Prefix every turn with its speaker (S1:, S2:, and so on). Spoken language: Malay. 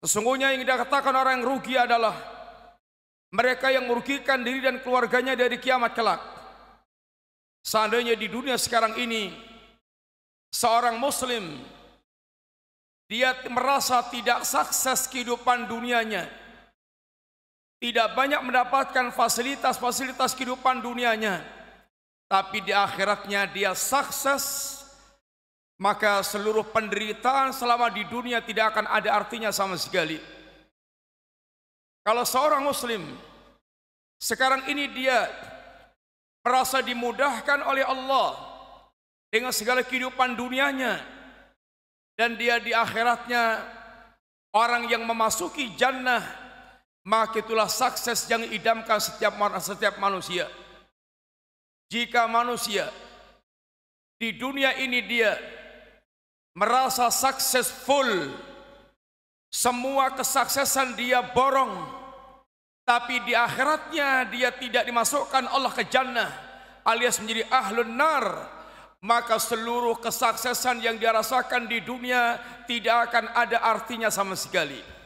S1: Sesungguhnya yang dikatakan orang yang rugi adalah mereka yang merugikan diri dan keluarganya dari kiamat kelak. Seandainya di dunia sekarang ini seorang muslim dia merasa tidak sukses kehidupan dunianya. Tidak banyak mendapatkan fasilitas-fasilitas kehidupan dunianya. Tapi di akhiratnya dia sukses maka seluruh penderitaan selama di dunia tidak akan ada artinya sama sekali. Kalau seorang muslim sekarang ini dia merasa dimudahkan oleh Allah dengan segala kehidupan dunianya dan dia di akhiratnya orang yang memasuki jannah maka itulah sukses yang idamkan setiap setiap manusia. Jika manusia di dunia ini dia merasa successful semua kesuksesan dia borong tapi di akhiratnya dia tidak dimasukkan Allah ke jannah alias menjadi ahlun nar maka seluruh kesuksesan yang dia rasakan di dunia tidak akan ada artinya sama sekali